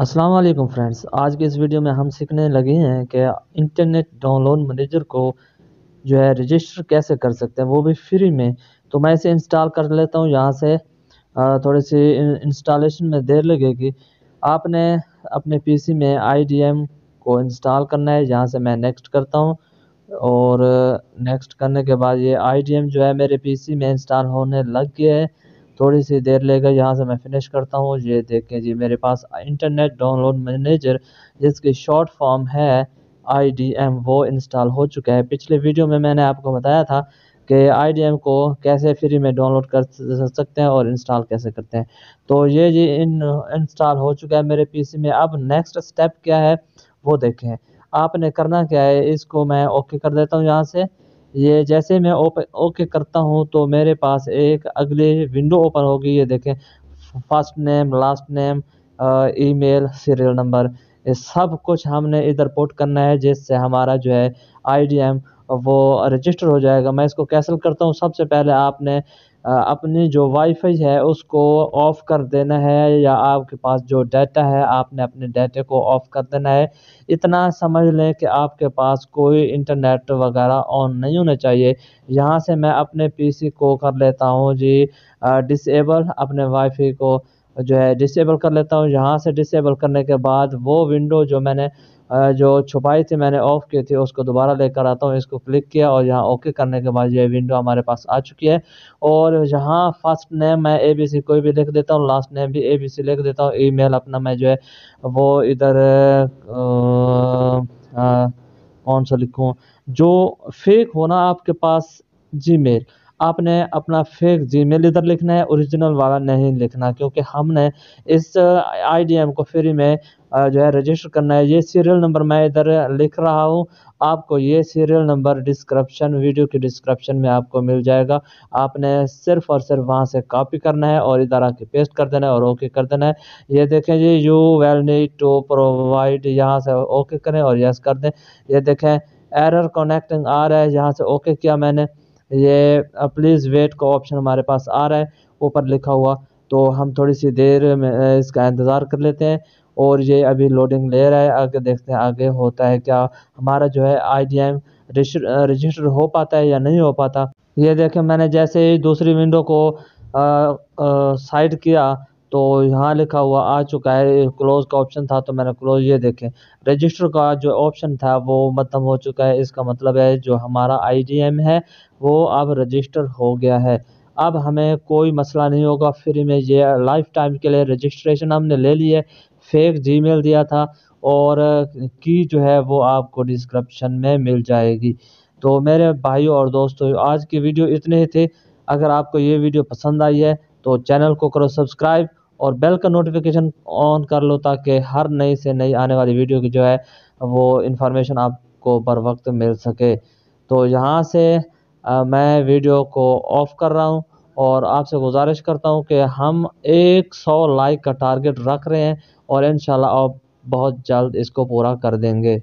अस्सलाम वालेकुम फ्रेंड्स आज के इस वीडियो में हम सीखने लगे हैं कि इंटरनेट डाउनलोड मैनेजर को जो है रजिस्टर कैसे कर सकते हैं वो भी फ्री में तो मैं इसे इंस्टॉल कर लेता हूँ यहाँ से थोड़ी सी इंस्टॉलेशन में देर लगेगी आपने अपने पीसी में आईडीएम को इंस्टॉल करना है यहाँ से मैं नेक्स्ट करता हूँ और नेक्स्ट करने के बाद ये आई जो है मेरे पी में इंस्टॉल होने लग गया है थोड़ी सी देर लेकर यहाँ से मैं फिनिश करता हूँ ये देखें जी मेरे पास इंटरनेट डाउनलोड मैनेजर जिसकी शॉर्ट फॉर्म है आई वो इंस्टॉल हो चुका है पिछले वीडियो में मैंने आपको बताया था कि आई को कैसे फ्री में डाउनलोड कर सकते हैं और इंस्टॉल कैसे करते हैं तो ये जी इन इंस्टॉल हो चुका है मेरे पी में अब नेक्स्ट स्टेप क्या है वो देखें आपने करना क्या है इसको मैं ओके कर देता हूँ यहाँ से ये जैसे मैं ओके करता हूँ तो मेरे पास एक अगली विंडो ओपन होगी ये देखें first name last name email serial number ये सब कुछ हमने इधर पोर्ट करना है जिससे हमारा जो है आई वो रजिस्टर हो जाएगा मैं इसको कैंसिल करता हूँ सबसे पहले आपने अपनी जो वाईफाई है उसको ऑफ़ कर देना है या आपके पास जो डाटा है आपने अपने डाटे को ऑफ़ कर देना है इतना समझ लें कि आपके पास कोई इंटरनेट वगैरह ऑन नहीं होना चाहिए यहाँ से मैं अपने पीसी को कर लेता हूँ जी डिसेबल अपने वाईफाई को जो है डिसेबल कर लेता हूँ यहाँ से डिसेबल करने के बाद वो विंडो जो मैंने जो छुपाई थी मैंने ऑफ़ की थी उसको दोबारा लेकर आता हूँ इसको क्लिक किया और यहाँ ओके करने के बाद ये विंडो हमारे पास आ चुकी है और यहाँ फर्स्ट नेम मैं ए बी सी कोई भी लिख देता हूँ लास्ट नेम भी ए बी सी लिख देता हूँ ईमेल अपना मैं जो है वो इधर कौन सा लिखूँ जो फेक होना आपके पास जी मेल आपने अपना फेक जीमेल इधर लिखना है ओरिजिनल वाला नहीं लिखना क्योंकि हमने इस आईडीएम को फ्री में जो है रजिस्टर करना है ये सीरियल नंबर मैं इधर लिख रहा हूँ आपको ये सीरियल नंबर डिस्क्रिप्शन वीडियो के डिस्क्रिप्शन में आपको मिल जाएगा आपने सिर्फ और सिर्फ वहाँ से कॉपी करना है और इधर आके पेस्ट कर देना है और ओके कर देना है ये देखें जी you well need to provide यहाँ से ओके करें और यस कर दें ये देखें एरर कनेक्टिंग आ रहा है यहाँ से ओके किया मैंने ये प्लीज़ वेट का ऑप्शन हमारे पास आ रहा है ऊपर लिखा हुआ तो हम थोड़ी सी देर में इसका इंतज़ार कर लेते हैं और ये अभी लोडिंग ले रहा है आगे देखते हैं आगे होता है क्या हमारा जो है आई रजिस्टर हो पाता है या नहीं हो पाता ये देखें मैंने जैसे ही दूसरी विंडो को साइड किया तो यहाँ लिखा हुआ आ चुका है क्लोज़ का ऑप्शन था तो मैंने क्लोज़ ये देखें रजिस्टर का जो ऑप्शन था वो मतलब हो चुका है इसका मतलब है जो हमारा आईडीएम है वो अब रजिस्टर हो गया है अब हमें कोई मसला नहीं होगा फ्री में ये लाइफ टाइम के लिए रजिस्ट्रेशन हमने ले लिया है फेक जीमेल दिया था और की जो है वो आपको डिस्क्रिप्शन में मिल जाएगी तो मेरे भाइयों और दोस्तों आज की वीडियो इतने ही थे अगर आपको ये वीडियो पसंद आई है तो चैनल को करो सब्सक्राइब और बेल का नोटिफिकेशन ऑन कर लो ताकि हर नई से नई आने वाली वीडियो की जो है वो इन्फॉर्मेशन आपको बर वक्त मिल सके तो यहाँ से आ, मैं वीडियो को ऑफ़ कर रहा हूँ और आपसे गुजारिश करता हूँ कि हम एक सौ लाइक का टारगेट रख रहे हैं और इन आप बहुत जल्द इसको पूरा कर देंगे